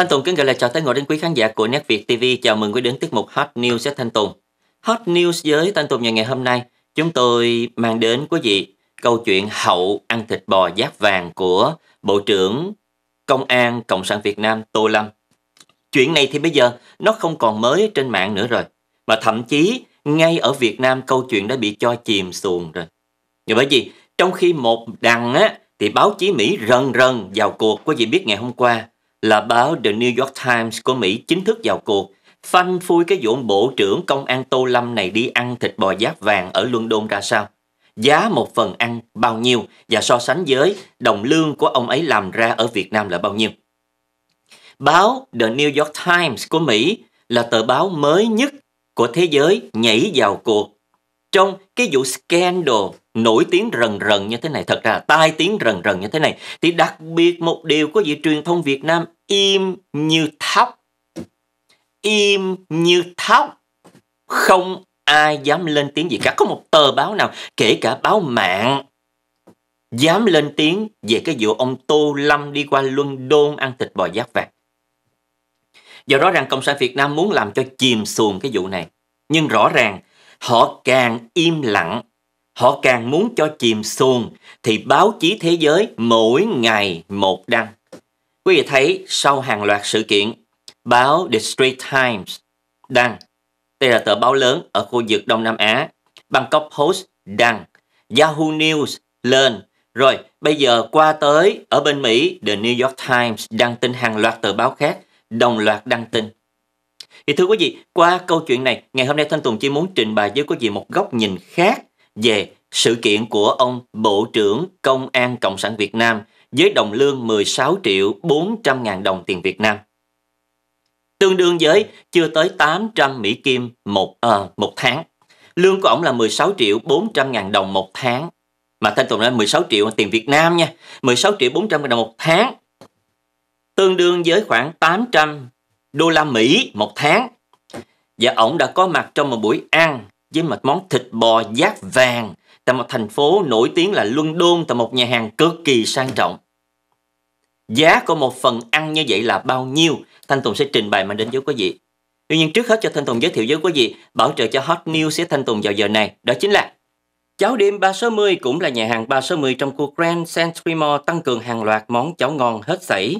Thanh Tùng kính gửi lời chào tới ngồi đến quý khán giả của Net Việt TV. Chào mừng quý đến tiết mục Hot News với Thanh Tùng. Hot News với Thanh Tùng nhà ngày hôm nay, chúng tôi mang đến quý vị câu chuyện hậu ăn thịt bò giáp vàng của Bộ trưởng Công an Cộng sản Việt Nam Tô Lâm. Chuyện này thì bây giờ nó không còn mới trên mạng nữa rồi. Mà thậm chí ngay ở Việt Nam câu chuyện đã bị cho chìm xuồng rồi. Nhưng bởi vì trong khi một đằng á, thì báo chí Mỹ rần rần vào cuộc quý vị biết ngày hôm qua là báo The New York Times của Mỹ chính thức vào cuộc, phanh phui cái vụ bộ trưởng công an Tô Lâm này đi ăn thịt bò giáp vàng ở London ra sao. Giá một phần ăn bao nhiêu và so sánh với đồng lương của ông ấy làm ra ở Việt Nam là bao nhiêu. Báo The New York Times của Mỹ là tờ báo mới nhất của thế giới nhảy vào cuộc trong cái vụ scandal nổi tiếng rần rần như thế này thật ra tai tiếng rần rần như thế này thì đặc biệt một điều có vị truyền thông Việt Nam im như thóc im như thóc không ai dám lên tiếng gì cả có một tờ báo nào kể cả báo mạng dám lên tiếng về cái vụ ông Tô Lâm đi qua Luân Đôn ăn thịt bò giác vàng do đó rằng cộng sản Việt Nam muốn làm cho chìm xuồng cái vụ này nhưng rõ ràng họ càng im lặng họ càng muốn cho chìm xuồng thì báo chí thế giới mỗi ngày một đăng. Quý vị thấy sau hàng loạt sự kiện, báo The street Times đăng, đây là tờ báo lớn ở khu vực Đông Nam Á, Bangkok Post đăng, Yahoo News lên, rồi bây giờ qua tới ở bên Mỹ, The New York Times đăng tin hàng loạt tờ báo khác, đồng loạt đăng tin. Thì thưa quý vị, qua câu chuyện này, ngày hôm nay Thanh Tùng chỉ muốn trình bày với quý vị một góc nhìn khác về sự kiện của ông Bộ trưởng Công an Cộng sản Việt Nam với đồng lương 16 triệu 400 ngàn đồng tiền Việt Nam. Tương đương với chưa tới 800 Mỹ Kim một, à, một tháng. Lương của ông là 16 triệu 400 ngàn đồng một tháng. Mà Thanh Tùng nói 16 triệu là tiền Việt Nam nha. 16 triệu 400 ngàn đồng một tháng. Tương đương với khoảng 800 đô la Mỹ một tháng. Và ông đã có mặt trong một buổi ăn với một món thịt bò giác vàng tại một thành phố nổi tiếng là Luân Đôn tại một nhà hàng cực kỳ sang trọng. Giá của một phần ăn như vậy là bao nhiêu? Thanh Tùng sẽ trình bày mà đến với quý vị. Tuy nhiên trước hết cho Thanh Tùng giới thiệu với quý vị bảo trợ cho Hot News sẽ Thanh Tùng vào giờ này. Đó chính là Cháo đêm 360 cũng là nhà hàng 360 trong khu Grand Century Mall tăng cường hàng loạt món cháo ngon hết sảy.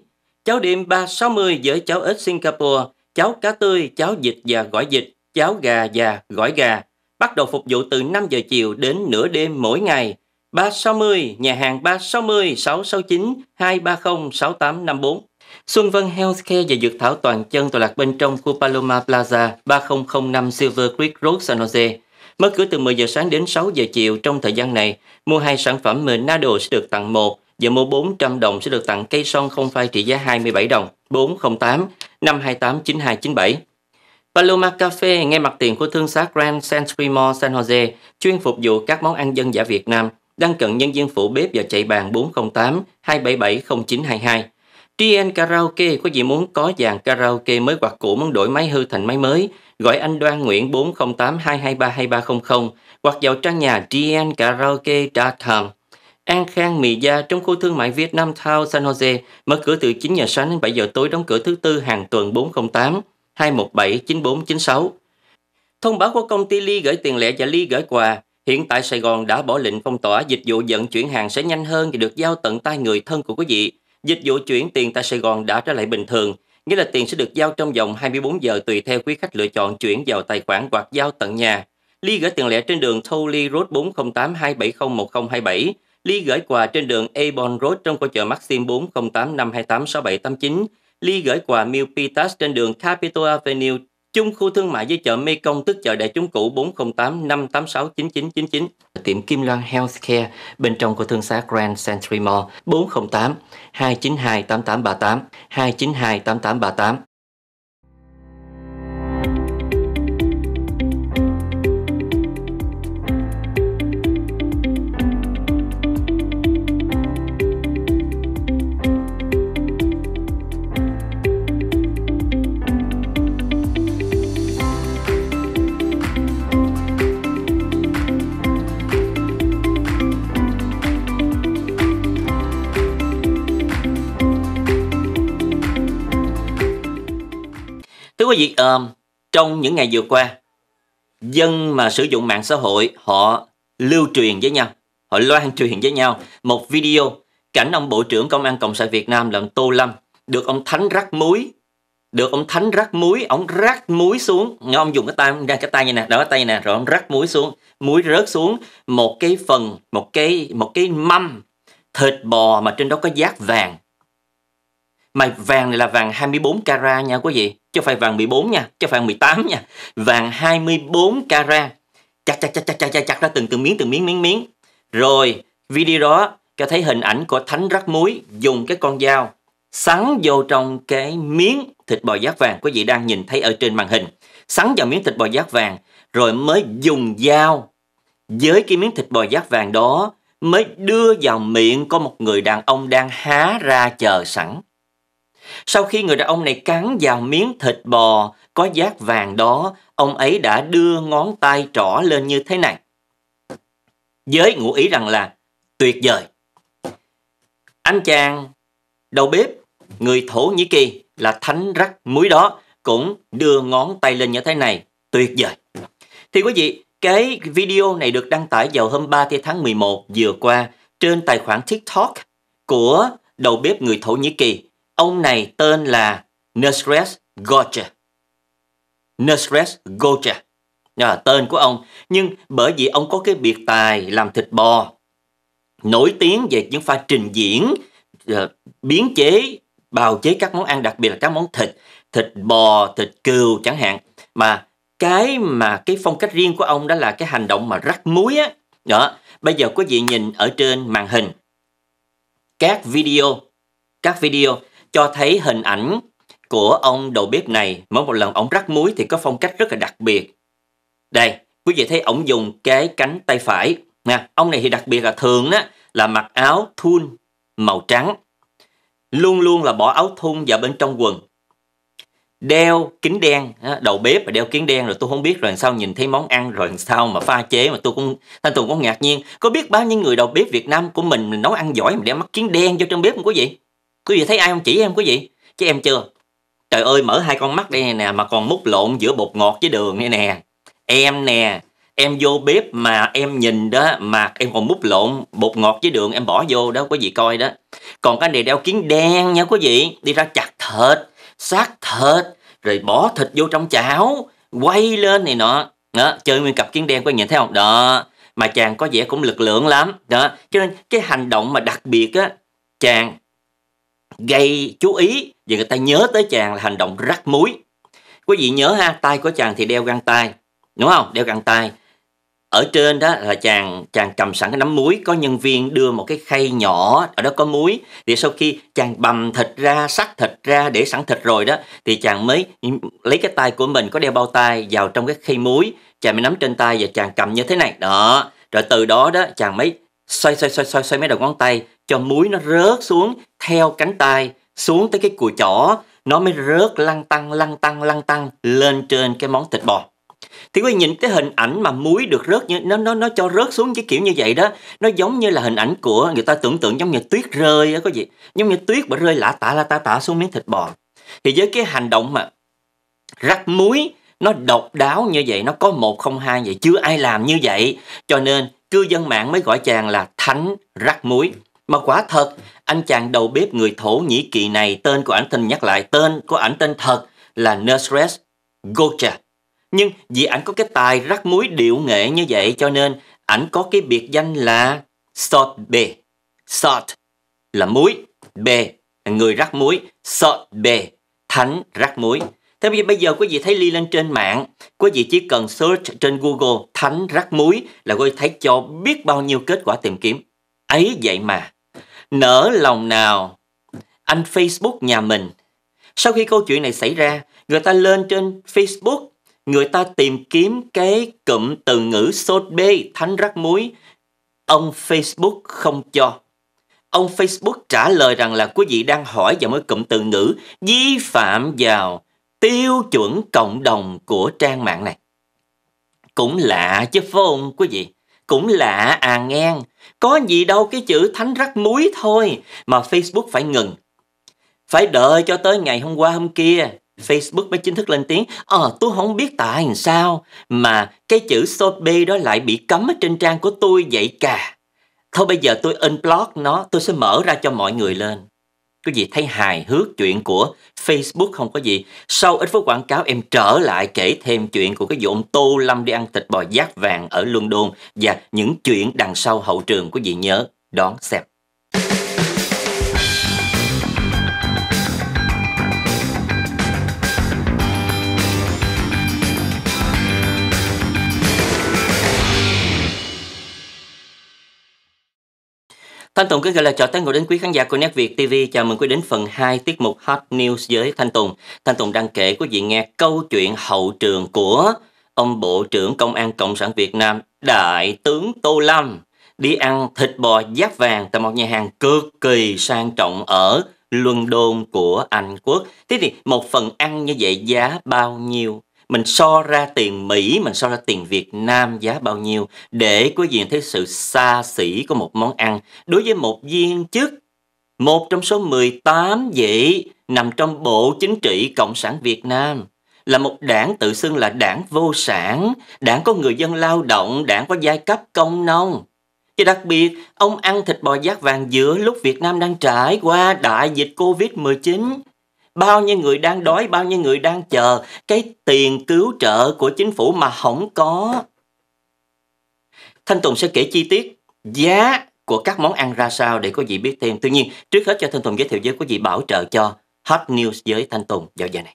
Cháo đêm 360 với cháo ếch Singapore, cháo cá tươi, cháo vịt và gỏi vịt, cháo gà và gỏi gà, bắt đầu phục vụ từ 5 giờ chiều đến nửa đêm mỗi ngày. 360, nhà hàng 360 669 230 6854. Xuân Vân Healthcare và Dược Thảo Toàn Chân tọa lạc bên trong khu Paloma Plaza 3005 Silver Creek Road San Jose. Mở cửa từ 10 giờ sáng đến 6 giờ chiều trong thời gian này, mua hai sản phẩm Menado sẽ được tặng một và mua 400 đồng sẽ được tặng cây son không phai trị giá 27 đồng 408 528 9297. Paloma Cafe ngay mặt tiền của thương xá Grand Century Mall San Jose chuyên phục vụ các món ăn dân giả Việt Nam, đang cận nhân viên phụ bếp và chạy bàn 408 277 0922. TN Karaoke có gì muốn có dàn karaoke mới hoặc cũ muốn đổi máy hư thành máy mới, gọi anh Đoan Nguyễn 408 223 2300 hoặc vào trang nhà tnkaraoke.com. An Khang Mì Gia trong khu thương mại Việt Nam Town San Jose mở cửa từ 9 giờ sáng đến 7 giờ tối đóng cửa thứ tư hàng tuần 408. 2179496. Thông báo của công ty Ly gửi tiền lẻ và Ly gửi quà. Hiện tại Sài Gòn đã bỏ lệnh phong tỏa, dịch vụ vận chuyển hàng sẽ nhanh hơn và được giao tận tay người thân của quý vị. Dịch vụ chuyển tiền tại Sài Gòn đã trở lại bình thường, nghĩa là tiền sẽ được giao trong vòng 24 giờ tùy theo quý khách lựa chọn chuyển vào tài khoản hoặc giao tận nhà. Ly gửi tiền lẻ trên đường Thowley Road 4082701027, Ly gửi quà trên đường ebon Road trong khu chợ Maxim 408 528 6789, Lee gửi quà Milpitas trên đường Capitol Avenue, chung khu thương mại với chợ Mekong tức chợ đại chúng cũ 408 586 9999, tiệm Kim Loan Healthcare bên trong của thương xá Grand Century Mall 408 292 8838 292 8838. Trong những ngày vừa qua, dân mà sử dụng mạng xã hội họ lưu truyền với nhau, họ loan truyền với nhau một video cảnh ông Bộ trưởng Công an Cộng sản Việt Nam là Tô Lâm được ông Thánh rắc muối được ông thánh rắc muối ông rắc muối xuống nghe ông dùng cái tay ra cái tay như nè đó cái tay nè rồi ông rắc muối xuống muối rớt xuống một cái phần một cái một cái mâm thịt bò mà trên đó có giác vàng mà vàng này là vàng 24 carat nha quý vị chứ phải vàng 14 nha chứ phải 18 nha vàng 24 carat chặt chặt chặt chặt chặt chặt, chặt ra từng từng miếng từng miếng miếng miếng rồi video đó cho thấy hình ảnh của thánh rắc muối dùng cái con dao sắn vô trong cái miếng thịt bò giác vàng quý vị đang nhìn thấy ở trên màn hình sắn vào miếng thịt bò giác vàng rồi mới dùng dao với cái miếng thịt bò giác vàng đó mới đưa vào miệng có một người đàn ông đang há ra chờ sẵn sau khi người đàn ông này cắn vào miếng thịt bò có giác vàng đó, ông ấy đã đưa ngón tay trỏ lên như thế này. Với ngụ ý rằng là tuyệt vời. Anh chàng đầu bếp người Thổ Nhĩ Kỳ là thánh rắc muối đó cũng đưa ngón tay lên như thế này, tuyệt vời. Thì quý vị, cái video này được đăng tải vào hôm 3 tháng 11 vừa qua trên tài khoản TikTok của đầu bếp người Thổ Nhĩ Kỳ Ông này tên là Nusret Gocha. Nusret Gocha à, tên của ông nhưng bởi vì ông có cái biệt tài làm thịt bò nổi tiếng về những pha trình diễn ờ, biến chế bào chế các món ăn đặc biệt là các món thịt thịt bò thịt cừu chẳng hạn mà cái mà cái phong cách riêng của ông đó là cái hành động mà rắc muối á đó bây giờ quý vị nhìn ở trên màn hình các video các video cho thấy hình ảnh của ông đầu bếp này mỗi một lần ông rắc muối thì có phong cách rất là đặc biệt. Đây, quý vị thấy ông dùng cái cánh tay phải. nha ông này thì đặc biệt là thường đó là mặc áo thun màu trắng. Luôn luôn là bỏ áo thun vào bên trong quần. Đeo kính đen, đầu bếp và đeo kính đen rồi tôi không biết rồi sao nhìn thấy món ăn rồi sao mà pha chế mà tôi cũng Thanh Tùng cũng ngạc nhiên. Có biết bao nhiêu người đầu bếp Việt Nam của mình, nấu ăn giỏi mà đeo mắt kính đen vô trong bếp không quý vị? quý vị thấy ai không chỉ em quý gì chứ em chưa trời ơi mở hai con mắt đây nè mà còn múc lộn giữa bột ngọt với đường đây nè em nè em vô bếp mà em nhìn đó mà em còn múc lộn bột ngọt với đường em bỏ vô đó có gì coi đó còn cái này đeo kiến đen nha quý vị đi ra chặt thịt xác thịt rồi bỏ thịt vô trong chảo quay lên này nọ đó chơi nguyên cặp kiến đen có nhìn thấy không đó mà chàng có vẻ cũng lực lượng lắm đó cho nên cái hành động mà đặc biệt á chàng gây chú ý và người ta nhớ tới chàng là hành động rắc muối quý vị nhớ ha tay của chàng thì đeo găng tay đúng không đeo găng tay ở trên đó là chàng chàng cầm sẵn cái nắm muối có nhân viên đưa một cái khay nhỏ ở đó có muối thì sau khi chàng bầm thịt ra sắc thịt ra để sẵn thịt rồi đó thì chàng mới lấy cái tay của mình có đeo bao tay vào trong cái khay muối chàng mới nắm trên tay và chàng cầm như thế này đó rồi từ đó đó chàng mới xoay xoay xoay xoay xoay mấy đầu ngón tay cho muối nó rớt xuống theo cánh tay xuống tới cái cùi chỏ nó mới rớt lăn tăng lăn tăng lăn tăng lên trên cái món thịt bò thì quý vị nhìn cái hình ảnh mà muối được rớt như nó nó nó cho rớt xuống cái kiểu như vậy đó nó giống như là hình ảnh của người ta tưởng tượng giống như tuyết rơi á có gì giống như tuyết mà rơi lạ tả lả tả tả xuống miếng thịt bò thì với cái hành động mà rắc muối nó độc đáo như vậy nó có một không hai vậy chưa ai làm như vậy cho nên cư dân mạng mới gọi chàng là Thánh Rắc Muối. Mà quả thật, anh chàng đầu bếp người Thổ Nhĩ Kỳ này, tên của ảnh tên nhắc lại, tên của ảnh tên thật là Nusret Gocha. Nhưng vì ảnh có cái tài rắc muối điệu nghệ như vậy cho nên ảnh có cái biệt danh là Salt B. Salt là muối, B người rắc muối, Salt B, thánh rắc muối. Thế bây giờ bây giờ quý vị thấy ly lên trên mạng, quý vị chỉ cần search trên Google thánh rắc muối là quý vị thấy cho biết bao nhiêu kết quả tìm kiếm. Ấy vậy mà, nở lòng nào anh Facebook nhà mình. Sau khi câu chuyện này xảy ra, người ta lên trên Facebook, người ta tìm kiếm cái cụm từ ngữ sốt bê thánh rắc muối. Ông Facebook không cho. Ông Facebook trả lời rằng là quý vị đang hỏi vào một cụm từ ngữ vi phạm vào tiêu chuẩn cộng đồng của trang mạng này. Cũng lạ chứ phải không quý vị? Cũng lạ à ngang. Có gì đâu cái chữ thánh rắc muối thôi mà Facebook phải ngừng. Phải đợi cho tới ngày hôm qua hôm kia Facebook mới chính thức lên tiếng Ờ à, tôi không biết tại sao Mà cái chữ Sobe đó lại bị cấm ở trên trang của tôi vậy cả Thôi bây giờ tôi unblock nó Tôi sẽ mở ra cho mọi người lên quý gì thấy hài hước chuyện của Facebook không có gì. Sau ít phút quảng cáo em trở lại kể thêm chuyện của cái vụ ông Tô Lâm đi ăn thịt bò giác vàng ở London và những chuyện đằng sau hậu trường của vị nhớ đón xem. Thanh Tùng kính gửi lời chào tới người đến quý khán giả của Net Việt TV. Chào mừng quý đến phần 2 tiết mục Hot News với Thanh Tùng. Thanh Tùng đang kể quý vị nghe câu chuyện hậu trường của ông Bộ trưởng Công an Cộng sản Việt Nam Đại tướng Tô Lâm đi ăn thịt bò giáp vàng tại một nhà hàng cực kỳ sang trọng ở London của Anh Quốc. Thế thì một phần ăn như vậy giá bao nhiêu mình so ra tiền Mỹ, mình so ra tiền Việt Nam giá bao nhiêu để quý vị thấy sự xa xỉ của một món ăn. Đối với một viên chức, một trong số 18 vị nằm trong Bộ Chính trị Cộng sản Việt Nam là một đảng tự xưng là đảng vô sản, đảng có người dân lao động, đảng có giai cấp công nông. Và đặc biệt, ông ăn thịt bò giác vàng giữa lúc Việt Nam đang trải qua đại dịch Covid-19 bao nhiêu người đang đói bao nhiêu người đang chờ cái tiền cứu trợ của chính phủ mà không có thanh tùng sẽ kể chi tiết giá của các món ăn ra sao để có gì biết thêm tuy nhiên trước hết cho thanh tùng giới thiệu với quý vị bảo trợ cho hot news với thanh tùng vào giờ này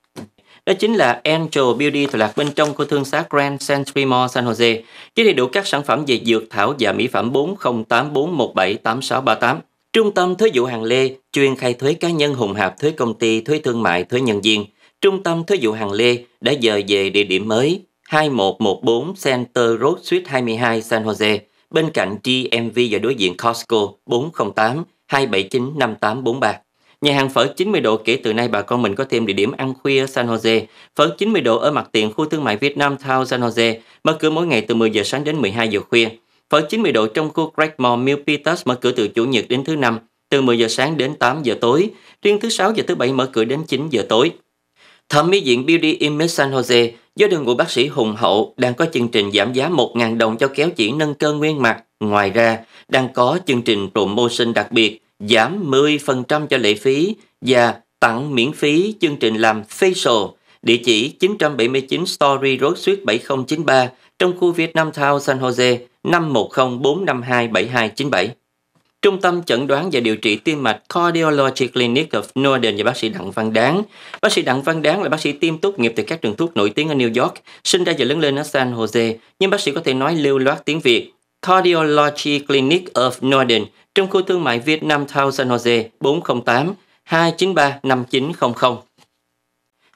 đó chính là Angel Beauty thuộc lạc bên trong của thương xá Grand Century Mall San Jose với đầy đủ các sản phẩm về dược thảo và mỹ phẩm 4084178638. Trung tâm Thế dụ Hàng Lê chuyên khai thuế cá nhân hùng hạp thuế công ty, thuế thương mại, thuế nhân viên. Trung tâm thuế vụ Hàng Lê đã dời về địa điểm mới 2114 Center Road Suite 22 San Jose, bên cạnh GMV và đối diện Costco 408 279 5843. Nhà hàng phở 90 độ kể từ nay bà con mình có thêm địa điểm ăn khuya San Jose. Phở 90 độ ở mặt tiền khu thương mại Việt Nam Town San Jose, mở cửa mỗi ngày từ 10 giờ sáng đến 12 giờ khuya. Phở 90 độ trong khu Craigmore Mill Peters mở cửa từ Chủ nhật đến thứ năm, từ 10 giờ sáng đến 8 giờ tối, riêng thứ sáu và thứ bảy mở cửa đến 9 giờ tối. Thẩm mỹ viện Beauty Image San Jose do đội ngũ bác sĩ Hùng Hậu đang có chương trình giảm giá 1.000 đồng cho kéo chỉ nâng cơ nguyên mặt. Ngoài ra, đang có chương trình promotion đặc biệt giảm 10% cho lệ phí và tặng miễn phí chương trình làm facial địa chỉ 979 Story Road Street 7093 trong khu Việt Nam Town San Jose 510 7297. Trung tâm chẩn đoán và điều trị tim mạch Cardiology Clinic of Northern và bác sĩ Đặng Văn Đáng. Bác sĩ Đặng Văn Đáng là bác sĩ tiêm tốt nghiệp từ các trường thuốc nổi tiếng ở New York, sinh ra và lớn lên ở San Jose, nhưng bác sĩ có thể nói lưu loát tiếng Việt. Cardiology Clinic of Northern trong khu thương mại Việt Nam, Town San Jose 408 293 5900.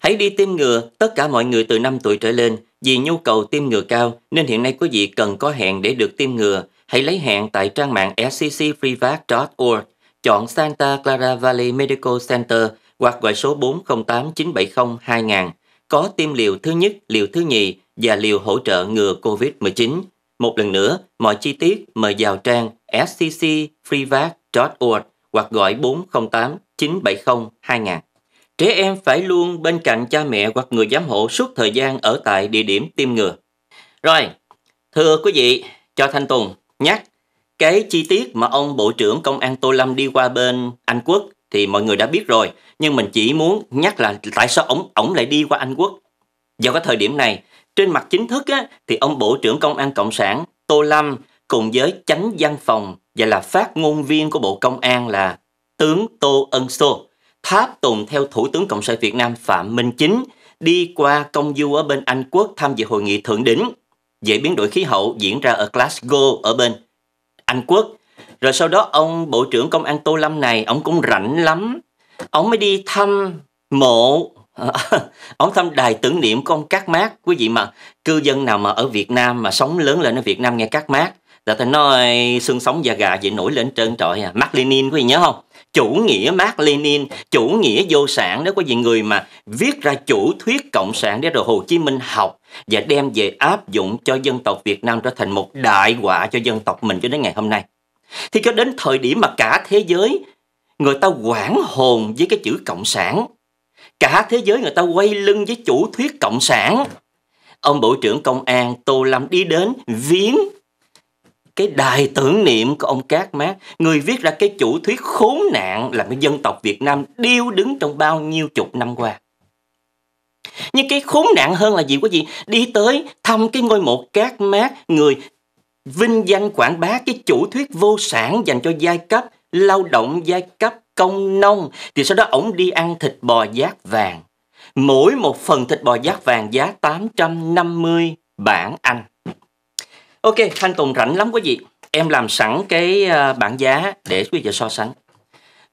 Hãy đi tiêm ngừa tất cả mọi người từ 5 tuổi trở lên vì nhu cầu tiêm ngừa cao nên hiện nay quý vị cần có hẹn để được tiêm ngừa hãy lấy hẹn tại trang mạng sccfreevac org chọn Santa Clara Valley Medical Center hoặc gọi số 408 970 2000 có tiêm liều thứ nhất, liều thứ nhì và liều hỗ trợ ngừa COVID-19. Một lần nữa, mọi chi tiết mời vào trang sccfreevac org hoặc gọi 408 970 2000. Trẻ em phải luôn bên cạnh cha mẹ hoặc người giám hộ suốt thời gian ở tại địa điểm tiêm ngừa. Rồi, thưa quý vị, cho Thanh Tùng, nhắc cái chi tiết mà ông Bộ trưởng Công an Tô Lâm đi qua bên Anh Quốc thì mọi người đã biết rồi. Nhưng mình chỉ muốn nhắc là tại sao ông ông lại đi qua Anh Quốc. Vào cái thời điểm này, trên mặt chính thức á, thì ông Bộ trưởng Công an Cộng sản Tô Lâm cùng với chánh văn phòng và là phát ngôn viên của Bộ Công an là tướng Tô Ân Sô tháp tùng theo Thủ tướng Cộng sản Việt Nam Phạm Minh Chính đi qua công du ở bên Anh Quốc tham dự hội nghị thượng đỉnh về biến đổi khí hậu diễn ra ở Glasgow ở bên Anh Quốc. Rồi sau đó ông Bộ trưởng Công an Tô Lâm này, ông cũng rảnh lắm. Ông mới đi thăm mộ, ông thăm đài tưởng niệm của ông Cát Mát. Quý vị mà cư dân nào mà ở Việt Nam mà sống lớn lên ở Việt Nam nghe Cát Mát là ta nói xương sống da gà vậy nổi lên trơn trọi à. Mác Lenin quý vị nhớ không? chủ nghĩa Mark Lenin, chủ nghĩa vô sản đó có gì người mà viết ra chủ thuyết cộng sản để rồi Hồ Chí Minh học và đem về áp dụng cho dân tộc Việt Nam trở thành một đại họa cho dân tộc mình cho đến ngày hôm nay. Thì cho đến thời điểm mà cả thế giới người ta quảng hồn với cái chữ cộng sản, cả thế giới người ta quay lưng với chủ thuyết cộng sản. Ông Bộ trưởng Công an Tô Lâm đi đến viếng cái đài tưởng niệm của ông Cát Mát, người viết ra cái chủ thuyết khốn nạn làm cái dân tộc Việt Nam điêu đứng trong bao nhiêu chục năm qua. Nhưng cái khốn nạn hơn là gì quý vị? Đi tới thăm cái ngôi mộ Cát Mát, người vinh danh quảng bá cái chủ thuyết vô sản dành cho giai cấp, lao động giai cấp, công nông. Thì sau đó ổng đi ăn thịt bò giác vàng. Mỗi một phần thịt bò giác vàng giá 850 bảng Anh. Ok, Thanh Tùng rảnh lắm quý vị. Em làm sẵn cái ờ, bảng giá để quý vị so sánh.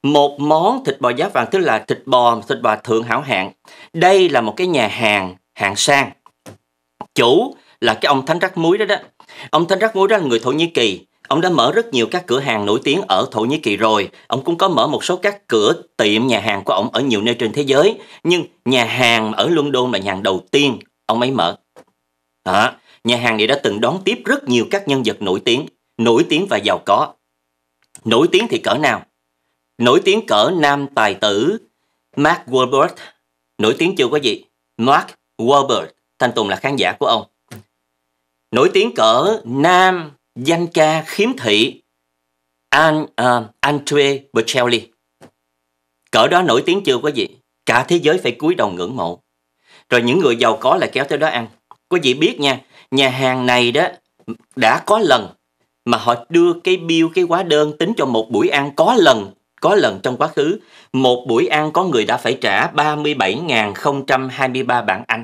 Một món thịt bò giá vàng tức là thịt bò, thịt bò thượng hảo hạng. Đây là một cái nhà hàng hạng sang. Chủ là cái ông Thánh Rắc Muối đó đó. Ông Thánh Rắc Muối đó là người Thổ Nhĩ Kỳ. Ông đã mở rất nhiều các cửa hàng nổi tiếng ở Thổ Nhĩ Kỳ rồi. Ông cũng có mở một số các cửa tiệm nhà hàng của ông ở nhiều nơi trên thế giới. Nhưng nhà hàng ở London là nhà hàng đầu tiên ông ấy mở. Đó nhà hàng này đã từng đón tiếp rất nhiều các nhân vật nổi tiếng, nổi tiếng và giàu có. Nổi tiếng thì cỡ nào? Nổi tiếng cỡ nam tài tử Mark Wahlberg. Nổi tiếng chưa có gì? Mark Wahlberg, Thanh Tùng là khán giả của ông. Nổi tiếng cỡ nam danh ca khiếm thị An, uh, à, Andre Bocelli. Cỡ đó nổi tiếng chưa có gì? Cả thế giới phải cúi đầu ngưỡng mộ. Rồi những người giàu có lại kéo tới đó ăn. Quý vị biết nha, nhà hàng này đó đã có lần mà họ đưa cái bill cái hóa đơn tính cho một buổi ăn có lần có lần trong quá khứ một buổi ăn có người đã phải trả 37.023 bảng Anh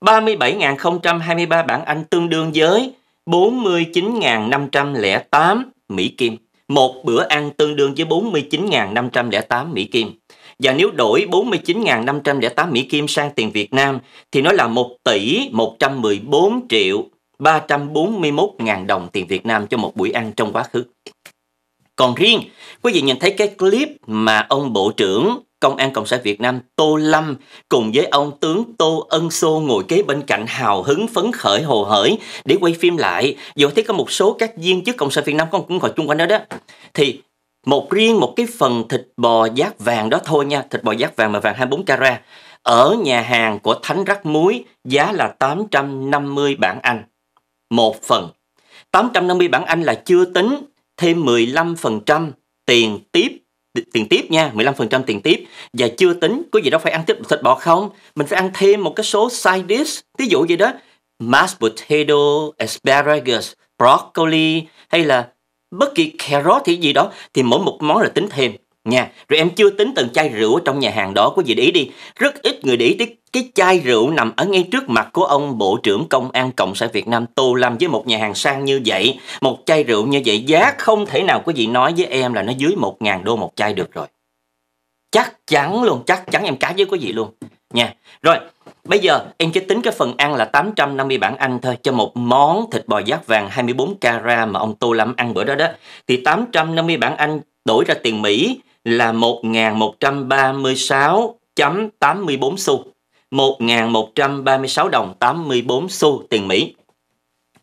37.023 bảng Anh tương đương với 49.508 Mỹ Kim một bữa ăn tương đương với 49.508 Mỹ Kim và nếu đổi 49.508 Mỹ Kim sang tiền Việt Nam thì nó là 1 tỷ 114 triệu 341.000 đồng tiền Việt Nam cho một buổi ăn trong quá khứ. Còn riêng, quý vị nhìn thấy cái clip mà ông Bộ trưởng Công an Cộng sản Việt Nam Tô Lâm cùng với ông tướng Tô Ân Sô ngồi kế bên cạnh hào hứng phấn khởi hồ hởi để quay phim lại. Dù thấy có một số các viên chức Cộng sản Việt Nam cũng ngồi chung quanh đó đó. Thì một riêng một cái phần thịt bò giác vàng đó thôi nha thịt bò giác vàng mà vàng 24 carat ở nhà hàng của Thánh Rắc Muối giá là 850 bảng Anh một phần 850 bảng Anh là chưa tính thêm 15% tiền tiếp tiền tiếp nha, 15% tiền tiếp và chưa tính có gì đó phải ăn tiếp thịt bò không? Mình phải ăn thêm một cái số side dish, ví dụ gì đó mashed potato, asparagus, broccoli hay là bất kỳ carrot thì gì đó thì mỗi một món là tính thêm nha rồi em chưa tính từng chai rượu ở trong nhà hàng đó có gì để ý đi rất ít người để ý tới cái chai rượu nằm ở ngay trước mặt của ông bộ trưởng công an cộng sản việt nam tô lâm với một nhà hàng sang như vậy một chai rượu như vậy giá không thể nào có gì nói với em là nó dưới một ngàn đô một chai được rồi chắc chắn luôn chắc chắn em cá với có gì luôn nha rồi Bây giờ em chỉ tính cái phần ăn là 850 bảng Anh thôi cho một món thịt bò giác vàng 24 carat mà ông Tô Lâm ăn bữa đó đó. Thì 850 bảng Anh đổi ra tiền Mỹ là 1.136.84 xu. 1.136 đồng 84 xu tiền Mỹ.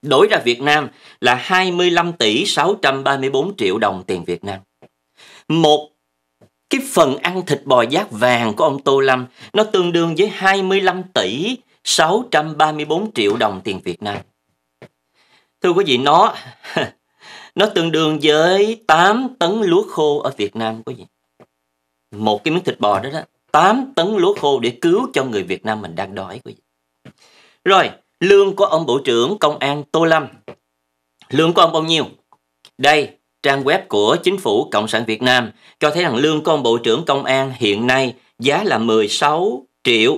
Đổi ra Việt Nam là 25 tỷ 634 triệu đồng tiền Việt Nam. Một cái phần ăn thịt bò giác vàng của ông Tô Lâm nó tương đương với 25 tỷ 634 triệu đồng tiền Việt Nam. Thưa quý vị, nó nó tương đương với 8 tấn lúa khô ở Việt Nam quý vị. Một cái miếng thịt bò đó đó, 8 tấn lúa khô để cứu cho người Việt Nam mình đang đói quý vị. Rồi, lương của ông Bộ trưởng Công an Tô Lâm. Lương của ông bao nhiêu? Đây, Trang web của Chính phủ Cộng sản Việt Nam cho thấy rằng lương con Bộ trưởng Công an hiện nay giá là 16 triệu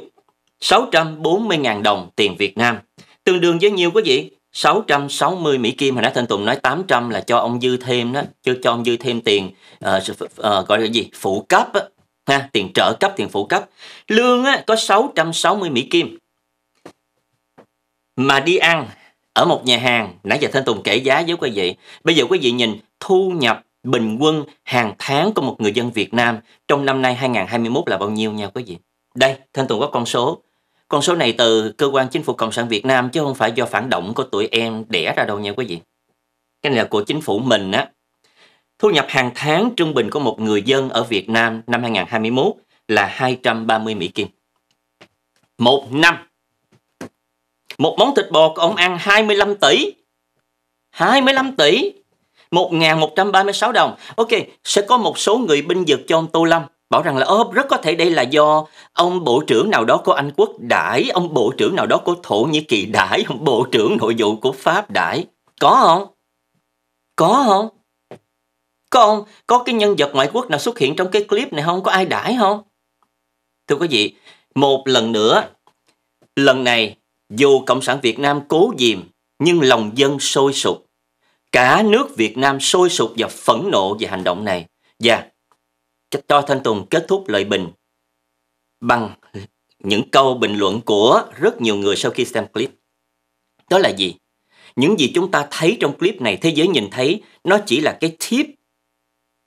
640.000 đồng tiền Việt Nam. Tương đương với nhiêu quý vị? 660 Mỹ Kim, hồi nãy Thanh Tùng nói 800 là cho ông Dư thêm đó, cho cho ông Dư thêm tiền uh, uh, gọi là gì? Phụ cấp á, ha, tiền trợ cấp, tiền phụ cấp. Lương á, có 660 Mỹ Kim. Mà đi ăn ở một nhà hàng, nãy giờ Thanh Tùng kể giá với quý vị. Bây giờ quý vị nhìn thu nhập bình quân hàng tháng của một người dân Việt Nam trong năm nay 2021 là bao nhiêu nha quý vị? Đây, Thanh Tùng có con số. Con số này từ cơ quan chính phủ Cộng sản Việt Nam chứ không phải do phản động của tụi em đẻ ra đâu nha quý vị. Cái này là của chính phủ mình á. Thu nhập hàng tháng trung bình của một người dân ở Việt Nam năm 2021 là 230 Mỹ Kim. Một năm. Một món thịt bò của ông ăn 25 tỷ. 25 tỷ 1.136 đồng. Ok, sẽ có một số người binh vực cho ông Tô Lâm bảo rằng là ốp rất có thể đây là do ông bộ trưởng nào đó của Anh Quốc đãi, ông bộ trưởng nào đó của Thổ Nhĩ Kỳ đãi, ông bộ trưởng nội vụ của Pháp đãi. Có không? Có không? Có không? Có cái nhân vật ngoại quốc nào xuất hiện trong cái clip này không? Có ai đãi không? Thưa quý vị, một lần nữa, lần này dù Cộng sản Việt Nam cố dìm nhưng lòng dân sôi sục Cả nước Việt Nam sôi sục và phẫn nộ về hành động này. Và cho Thanh Tùng kết thúc lời bình bằng những câu bình luận của rất nhiều người sau khi xem clip. Đó là gì? Những gì chúng ta thấy trong clip này, thế giới nhìn thấy, nó chỉ là cái tip,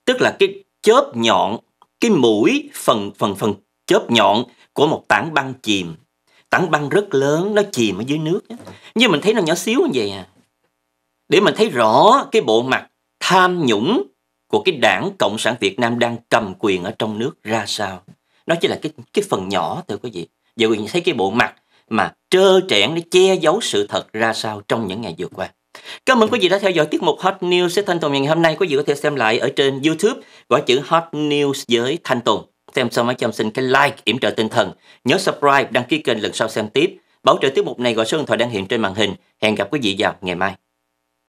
tức là cái chớp nhọn, cái mũi, phần phần phần chớp nhọn của một tảng băng chìm. Tảng băng rất lớn, nó chìm ở dưới nước. Nhưng mình thấy nó nhỏ xíu như vậy à để mình thấy rõ cái bộ mặt tham nhũng của cái đảng Cộng sản Việt Nam đang cầm quyền ở trong nước ra sao. Nó chỉ là cái cái phần nhỏ thôi quý vị. Giờ quý vị thấy cái bộ mặt mà trơ trẽn để che giấu sự thật ra sao trong những ngày vừa qua. Cảm ơn quý vị đã theo dõi tiết mục Hot News với Thanh Tùng ngày hôm nay. Quý vị có thể xem lại ở trên YouTube gọi chữ Hot News với Thanh Tùng. Xem xong hãy cho xin cái like, yểm trợ tinh thần. Nhớ subscribe, đăng ký kênh lần sau xem tiếp. Bảo trợ tiết mục này gọi số điện thoại đang hiện trên màn hình. Hẹn gặp quý vị vào ngày mai.